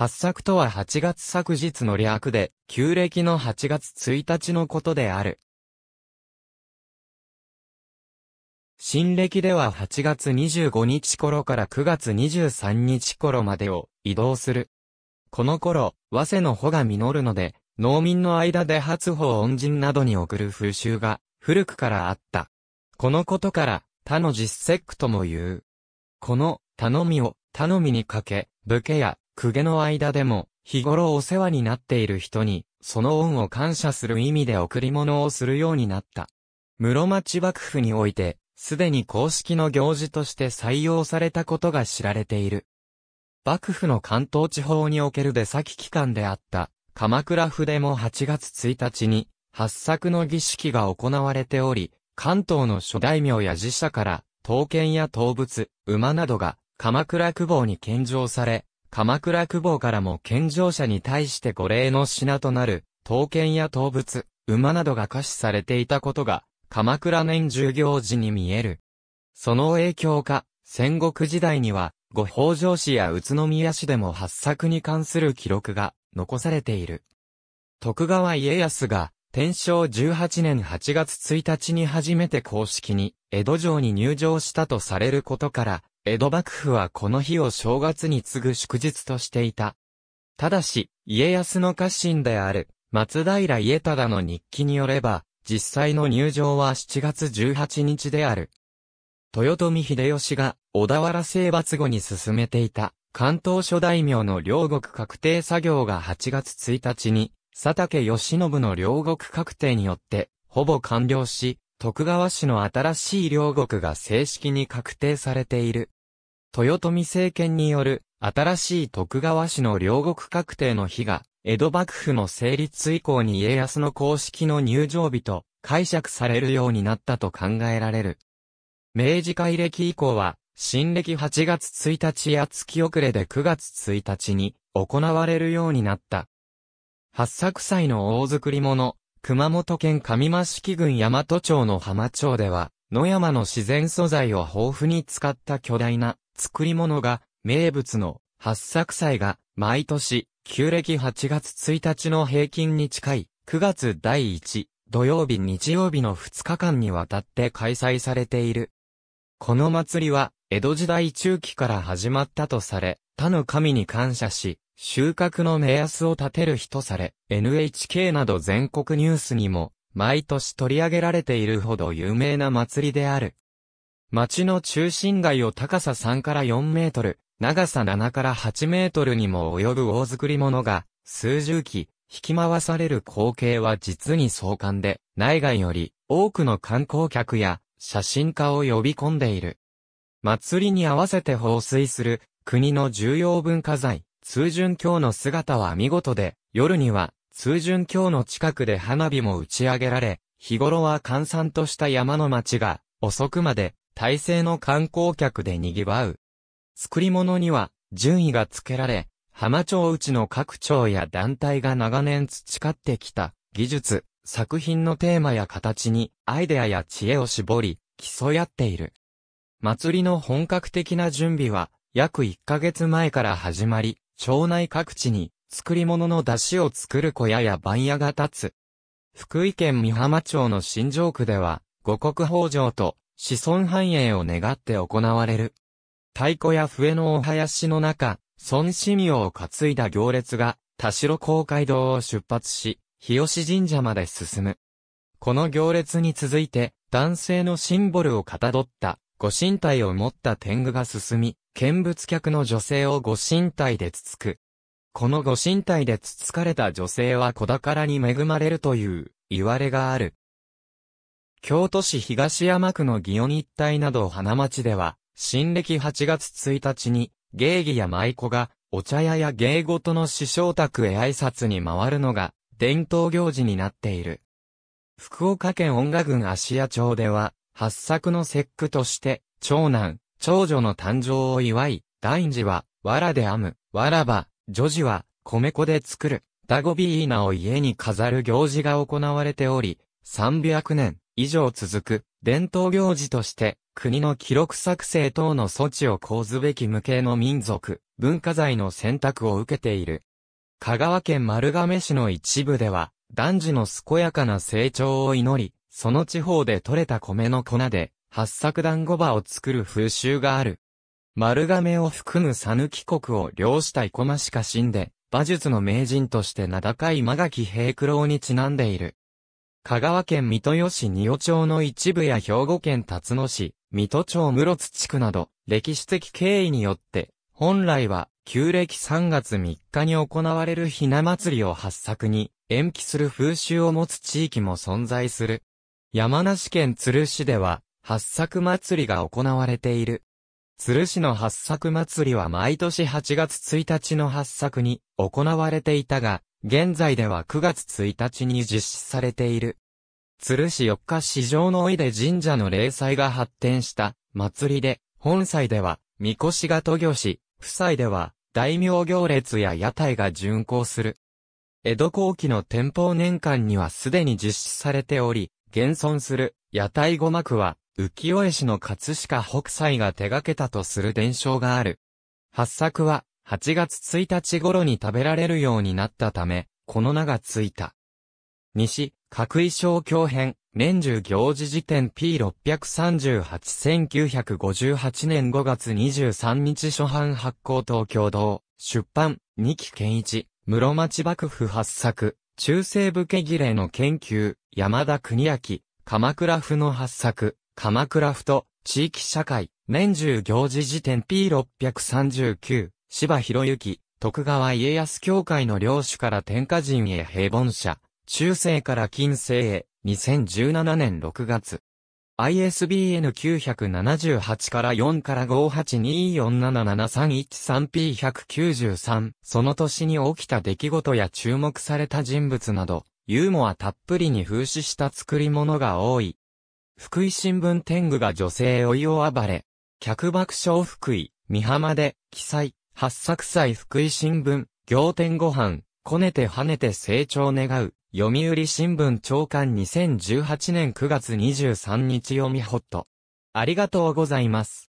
八作とは8月昨日の略で、旧暦の8月1日のことである。新暦では8月25日頃から9月23日頃までを移動する。この頃、和瀬の穂が実るので、農民の間で初穂恩人などに送る風習が古くからあった。このことから他の実節句とも言う。この頼みを頼みにかけ、武家や公家の間でも、日頃お世話になっている人に、その恩を感謝する意味で贈り物をするようになった。室町幕府において、すでに公式の行事として採用されたことが知られている。幕府の関東地方における出先機関であった、鎌倉府でも8月1日に、八作の儀式が行われており、関東の諸大名や寺社から、刀剣や刀物、馬などが、鎌倉久保に献上され、鎌倉久保からも健常者に対して御礼の品となる、刀剣や刀物、馬などが可視されていたことが、鎌倉年中行事に見える。その影響か、戦国時代には、御北条氏や宇都宮市でも八作に関する記録が残されている。徳川家康が、天正18年8月1日に初めて公式に、江戸城に入城したとされることから、江戸幕府はこの日を正月に次ぐ祝日としていた。ただし、家康の家臣である、松平家忠の日記によれば、実際の入場は7月18日である。豊臣秀吉が小田原征伐後に進めていた関東諸大名の両国確定作業が8月1日に佐竹義信の両国確定によってほぼ完了し、徳川氏の新しい両国が正式に確定されている。豊臣政権による新しい徳川氏の両国確定の日が、江戸幕府の成立以降に家康の公式の入場日と解釈されるようになったと考えられる。明治改暦以降は、新暦8月1日や月遅れで9月1日に行われるようになった。八作祭の大作り物、熊本県上益城郡大和町の浜町では、野山の自然素材を豊富に使った巨大な作り物が名物の八作祭が毎年旧暦8月1日の平均に近い9月第1土曜日日曜日の2日間にわたって開催されている。この祭りは江戸時代中期から始まったとされ、他の神に感謝し、収穫の目安を立てる人され、NHK など全国ニュースにも、毎年取り上げられているほど有名な祭りである。町の中心街を高さ3から4メートル、長さ7から8メートルにも及ぶ大作り物が、数十機、引き回される光景は実に壮観で、内外より多くの観光客や写真家を呼び込んでいる。祭りに合わせて放水する国の重要文化財、通順橋の姿は見事で、夜には通順橋の近くで花火も打ち上げられ、日頃は閑散とした山の町が遅くまで大勢の観光客で賑わう。作り物には順位が付けられ、浜町内の各町や団体が長年培ってきた技術、作品のテーマや形にアイデアや知恵を絞り、競い合っている。祭りの本格的な準備は約1ヶ月前から始まり、町内各地に、作り物の出汁を作る小屋や番屋が立つ。福井県美浜町の新城区では、五穀豊穣と子孫繁栄を願って行われる。太鼓や笛のお囃子の中、孫子明を担いだ行列が、田代公会堂を出発し、日吉神社まで進む。この行列に続いて、男性のシンボルをかたどった、ご神体を持った天狗が進み、見物客の女性をご神体でつつく。このご神体でつつかれた女性は子宝に恵まれるという、言われがある。京都市東山区の祇園一帯など花町では、新暦8月1日に、芸妓や舞妓が、お茶屋や芸事の師匠宅へ挨拶に回るのが、伝統行事になっている。福岡県音楽郡芦屋町では、八作の節句として、長男、長女の誕生を祝い、大児は、藁で編む、わらば、女児は、米粉で作る、ダゴビーナを家に飾る行事が行われており、300年以上続く伝統行事として、国の記録作成等の措置を講ずべき無形の民族、文化財の選択を受けている。香川県丸亀市の一部では、男児の健やかな成長を祈り、その地方で採れた米の粉で、八作団子場を作る風習がある。丸亀を含む讃岐国を漁した生駒しか死んで、馬術の名人として名高い間垣平九郎にちなんでいる。香川県水戸市仁尾町の一部や兵庫県辰野市、水戸町室津地区など、歴史的経緯によって、本来は、旧暦3月3日に行われるひな祭りを八作に、延期する風習を持つ地域も存在する。山梨県鶴市では、八作祭りが行われている。鶴市の八作祭りは毎年8月1日の八作に行われていたが、現在では9月1日に実施されている。鶴市四日市場のおいで神社の霊祭が発展した祭りで、本祭では、神輿が渡御し、夫妻では、大名行列や屋台が巡行する。江戸後期の天保年間にはすでに実施されており、現存する屋台五幕は、浮世絵師の葛飾北斎が手掛けたとする伝承がある。発作は、8月1日頃に食べられるようになったため、この名がついた。西、角衣小教編、年中行事辞典 P638-1958 年5月23日初版発行東京堂、出版、二木健一、室町幕府発作、中世武家儀礼の研究、山田邦明、鎌倉府の発作、鎌倉ふと、地域社会、年中行事辞典 P639、柴博之、徳川家康協会の領主から天下人へ平凡者、中世から近世へ、2017年6月。ISBN 978から4から 582477313P193 その年に起きた出来事や注目された人物など、ユーモアたっぷりに風刺した作り物が多い。福井新聞天狗が女性追い暴れ、客爆笑福井、三浜で、記載、八作祭福井新聞、行天ご飯、こねて跳ねて成長願う、読売新聞長官2018年9月23日読みホット。ありがとうございます。